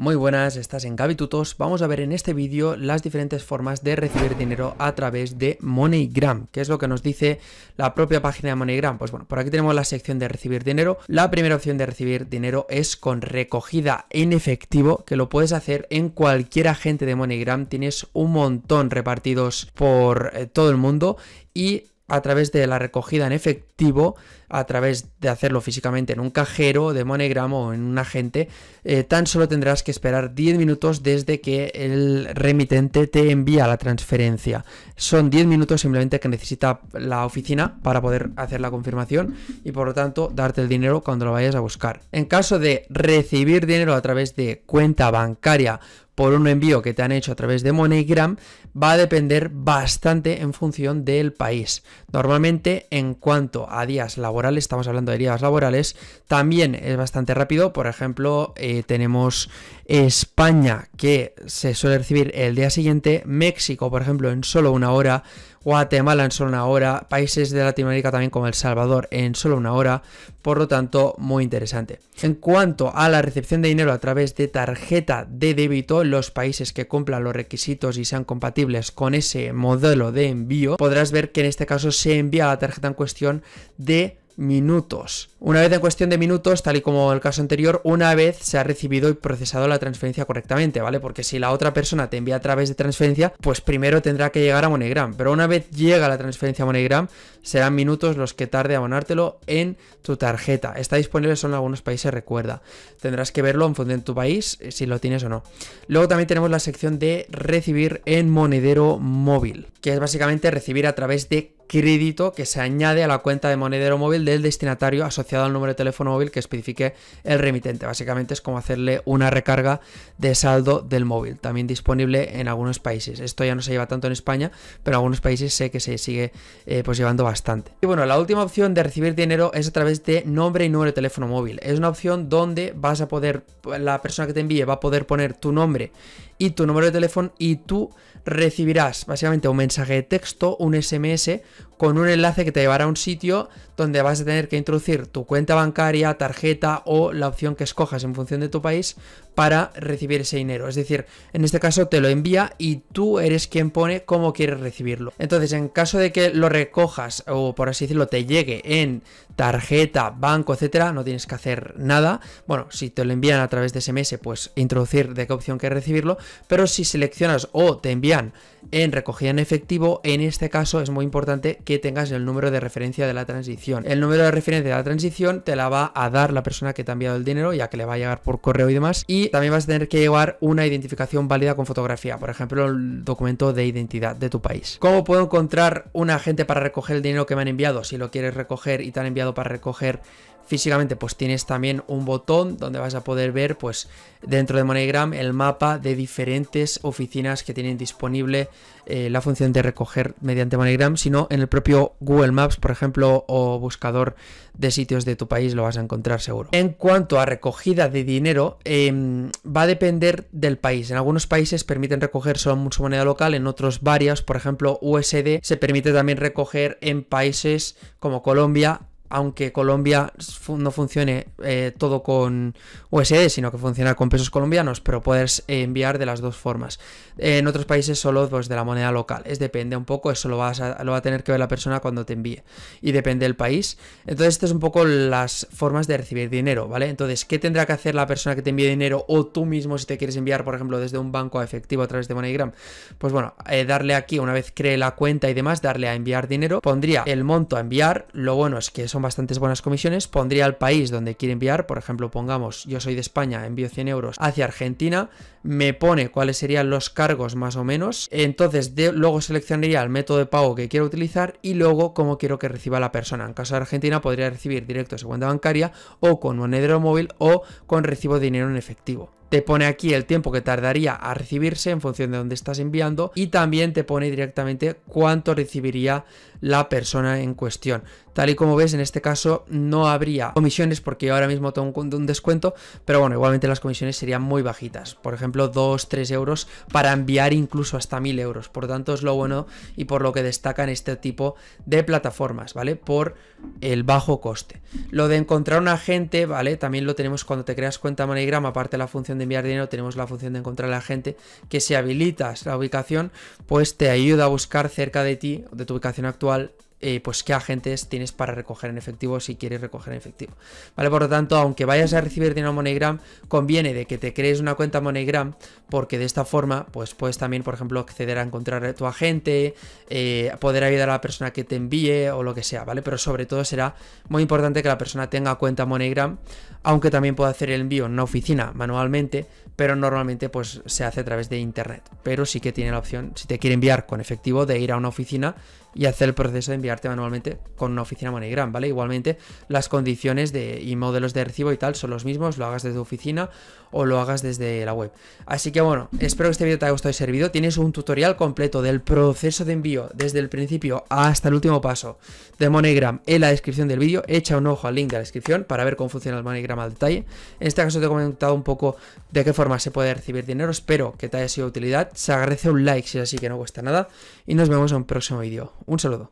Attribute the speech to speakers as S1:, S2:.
S1: Muy buenas, estás en Gabitutos. Vamos a ver en este vídeo las diferentes formas de recibir dinero a través de MoneyGram, que es lo que nos dice la propia página de MoneyGram. Pues bueno, por aquí tenemos la sección de recibir dinero. La primera opción de recibir dinero es con recogida en efectivo, que lo puedes hacer en cualquier agente de MoneyGram. Tienes un montón repartidos por eh, todo el mundo y a través de la recogida en efectivo, a través de hacerlo físicamente en un cajero de monegram o en un agente, eh, tan solo tendrás que esperar 10 minutos desde que el remitente te envía la transferencia. Son 10 minutos simplemente que necesita la oficina para poder hacer la confirmación y por lo tanto darte el dinero cuando lo vayas a buscar. En caso de recibir dinero a través de cuenta bancaria por un envío que te han hecho a través de MoneyGram va a depender bastante en función del país. Normalmente en cuanto a días laborales, estamos hablando de días laborales, también es bastante rápido. Por ejemplo, eh, tenemos España que se suele recibir el día siguiente, México, por ejemplo, en solo una hora, Guatemala en solo una hora, países de Latinoamérica también como El Salvador en solo una hora, por lo tanto muy interesante. En cuanto a la recepción de dinero a través de tarjeta de débito, los países que cumplan los requisitos y sean compatibles con ese modelo de envío, podrás ver que en este caso se envía la tarjeta en cuestión de minutos. Una vez en cuestión de minutos, tal y como el caso anterior, una vez se ha recibido y procesado la transferencia correctamente, ¿vale? Porque si la otra persona te envía a través de transferencia, pues primero tendrá que llegar a MoneyGram. Pero una vez llega la transferencia a MoneyGram, serán minutos los que tarde abonártelo en tu tarjeta. Está disponible solo en algunos países, recuerda. Tendrás que verlo en función de tu país, eh, si lo tienes o no. Luego también tenemos la sección de recibir en monedero móvil, que es básicamente recibir a través de crédito que se añade a la cuenta de monedero móvil del destinatario asociado al número de teléfono móvil que especifique el remitente. Básicamente es como hacerle una recarga de saldo del móvil, también disponible en algunos países. Esto ya no se lleva tanto en España, pero en algunos países sé que se sigue eh, pues llevando bastante. Y bueno, la última opción de recibir dinero es a través de nombre y número de teléfono móvil. Es una opción donde vas a poder, la persona que te envíe va a poder poner tu nombre y tu número de teléfono y tú recibirás básicamente un mensaje de texto, un SMS, con un enlace que te llevará a un sitio donde vas a tener que introducir tu cuenta bancaria, tarjeta o la opción que escojas en función de tu país para recibir ese dinero. Es decir, en este caso te lo envía y tú eres quien pone cómo quieres recibirlo. Entonces, en caso de que lo recojas o por así decirlo te llegue en tarjeta, banco, etcétera, no tienes que hacer nada. Bueno, si te lo envían a través de SMS, pues introducir de qué opción quieres recibirlo, pero si seleccionas o te envían en recogida en efectivo, en este caso es muy importante que tengas el número de referencia de la transición. El número de referencia de la transición te la va a dar la persona que te ha enviado el dinero, ya que le va a llegar por correo y demás, y también vas a tener que llevar una identificación válida con fotografía, por ejemplo, el documento de identidad de tu país. ¿Cómo puedo encontrar un agente para recoger el dinero que me han enviado? Si lo quieres recoger y te han enviado para recoger físicamente, pues tienes también un botón donde vas a poder ver, pues dentro de MoneyGram, el mapa de diferentes oficinas que tienen disponible eh, la función de recoger mediante MoneyGram, sino en el propio Google Maps, por ejemplo, o buscador de sitios de tu país, lo vas a encontrar seguro. En cuanto a recogida de dinero, em, va a depender del país. En algunos países permiten recoger solo su moneda local, en otros varias, por ejemplo, USD se permite también recoger en países como Colombia, aunque Colombia no funcione eh, todo con USD, sino que funciona con pesos colombianos, pero puedes eh, enviar de las dos formas. en otros países solo pues, de la moneda local, es depende un poco, eso lo, lo va a tener que ver la persona cuando te envíe y depende del país. Entonces, esto es un poco las formas de recibir dinero, ¿vale? Entonces, ¿qué tendrá que hacer la persona que te envíe dinero o tú mismo si te quieres enviar, por ejemplo, desde un banco a efectivo a través de MoneyGram? Pues bueno, eh, darle aquí, una vez cree la cuenta y demás, darle a enviar dinero, pondría el monto a enviar, lo bueno es que eso bastantes buenas comisiones. Pondría el país donde quiere enviar, por ejemplo, pongamos yo soy de España, envío 100 euros hacia Argentina, me pone cuáles serían los cargos más o menos, entonces luego seleccionaría el método de pago que quiero utilizar y luego cómo quiero que reciba la persona. En caso de Argentina podría recibir directo a su cuenta bancaria o con monedero móvil o con recibo de dinero en efectivo te pone aquí el tiempo que tardaría a recibirse en función de dónde estás enviando y también te pone directamente cuánto recibiría la persona en cuestión. Tal y como ves, en este caso no habría comisiones porque yo ahora mismo tengo un, descuento, pero bueno, igualmente las comisiones serían muy bajitas. Por ejemplo, 2, 3 euros para enviar incluso hasta 1000 euros. Por lo tanto, es lo bueno y por lo que destacan este tipo de plataformas, ¿vale? Por el bajo coste. Lo de encontrar un agente, ¿vale? También lo tenemos cuando te creas cuenta MoneyGram, aparte de la función de enviar dinero tenemos la función de encontrar a la gente, que si habilitas la ubicación, pues te ayuda a buscar cerca de ti, de tu ubicación actual, eh, pues qué agentes tienes para recoger en efectivo si quieres recoger en efectivo. ¿Vale? Por lo tanto, aunque vayas a recibir dinero MoneyGram, conviene de que te crees una cuenta MoneyGram porque de esta forma pues puedes también, por ejemplo, acceder a encontrar a tu agente, eh, poder ayudar a la persona que te envíe o lo que sea, ¿vale? Pero sobre todo será muy importante que la persona tenga cuenta MoneyGram, aunque también pueda hacer el envío en una oficina manualmente, pero normalmente pues se hace a través de internet. Pero sí que tiene la opción, si te quiere enviar con efectivo, de ir a una oficina y hacer el proceso de enviar manualmente con una oficina MoneyGram, ¿vale? Igualmente, las condiciones de, y modelos de recibo y tal son los mismos, lo hagas desde tu oficina o lo hagas desde la web. Así que bueno, espero que este vídeo te haya gustado y servido. Tienes un tutorial completo del proceso de envío desde el principio hasta el último paso de MoneyGram en la descripción del vídeo. Echa un ojo al link de la descripción para ver cómo funciona el MoneyGram al detalle. En este caso te he comentado un poco de qué forma se puede recibir dinero. Espero que te haya sido de utilidad. Se agradece un like si es así que no cuesta nada. Y nos vemos en un próximo vídeo. Un saludo.